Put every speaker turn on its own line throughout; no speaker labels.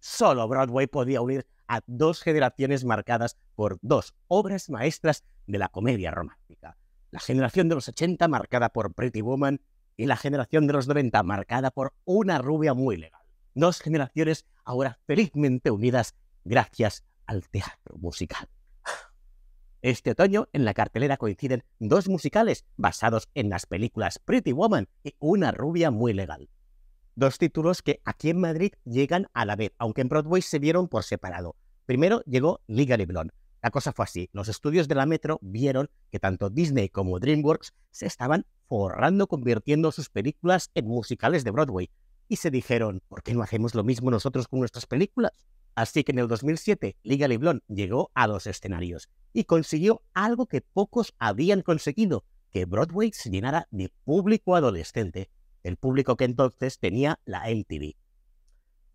solo Broadway podía unir a dos generaciones marcadas por dos obras maestras de la comedia romántica. La generación de los 80 marcada por Pretty Woman y la generación de los 90 marcada por una rubia muy legal. Dos generaciones ahora felizmente unidas gracias al teatro musical. Este otoño en la cartelera coinciden dos musicales basados en las películas Pretty Woman y Una rubia muy legal dos títulos que aquí en Madrid llegan a la vez, aunque en Broadway se vieron por separado. Primero llegó Liga Blonde. La cosa fue así, los estudios de la Metro vieron que tanto Disney como DreamWorks se estaban forrando convirtiendo sus películas en musicales de Broadway y se dijeron, ¿por qué no hacemos lo mismo nosotros con nuestras películas? Así que en el 2007, Liga Blonde llegó a los escenarios y consiguió algo que pocos habían conseguido, que Broadway se llenara de público adolescente el público que entonces tenía la MTV.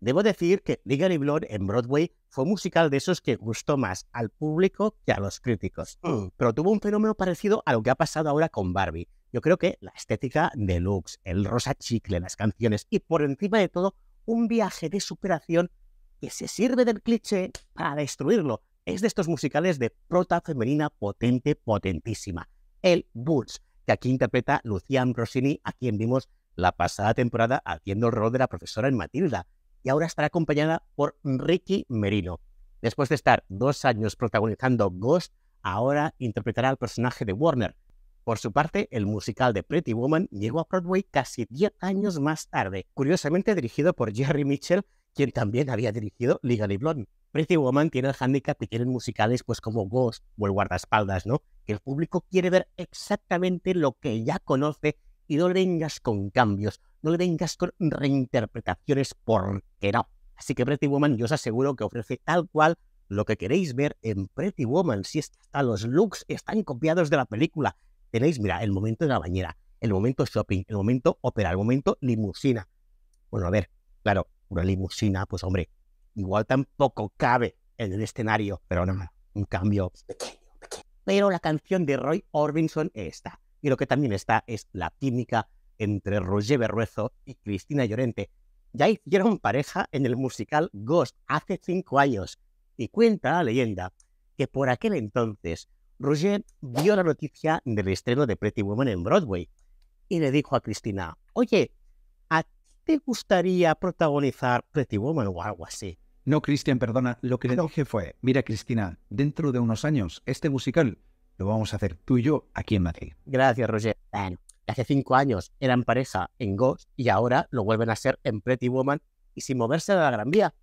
Debo decir que y Blonde en Broadway fue un musical de esos que gustó más al público que a los críticos, mm. pero tuvo un fenómeno parecido a lo que ha pasado ahora con Barbie. Yo creo que la estética deluxe, el rosa chicle, las canciones y por encima de todo un viaje de superación que se sirve del cliché para destruirlo. Es de estos musicales de prota femenina potente, potentísima. El Bulls, que aquí interpreta Lucian Rossini, a quien vimos la pasada temporada haciendo el rol de la profesora en Matilda y ahora estará acompañada por Ricky Merino. Después de estar dos años protagonizando Ghost, ahora interpretará al personaje de Warner. Por su parte, el musical de Pretty Woman llegó a Broadway casi 10 años más tarde, curiosamente dirigido por Jerry Mitchell, quien también había dirigido y Blonde. Pretty Woman tiene el hándicap que tienen musicales pues como Ghost o El guardaespaldas, ¿no? Que el público quiere ver exactamente lo que ya conoce y no le vengas con cambios, no le vengas con reinterpretaciones porque no. Así que Pretty Woman, yo os aseguro que ofrece tal cual lo que queréis ver en Pretty Woman. Si sí, hasta los looks están copiados de la película. Tenéis, mira, el momento de la bañera, el momento shopping, el momento opera, el momento limusina. Bueno, a ver, claro, una limusina, pues hombre, igual tampoco cabe en el escenario, pero nada, no, un cambio pequeño, pequeño. Pero la canción de Roy Orbison está. Y lo que también está es la química entre Roger Berruezo y Cristina Llorente. Ya hicieron pareja en el musical Ghost hace cinco años. Y cuenta la leyenda que por aquel entonces Roger vio la noticia del estreno de Pretty Woman en Broadway y le dijo a Cristina, oye, ¿a ti te gustaría protagonizar Pretty Woman o algo así? No, Cristian, perdona, lo que le ah, dije fue, mira Cristina, dentro de unos años, este musical lo vamos a hacer tú y yo aquí en Madrid. Gracias, Roger. Bueno, hace cinco años eran pareja en Ghost y ahora lo vuelven a ser en Pretty Woman y sin moverse de la Gran Vía.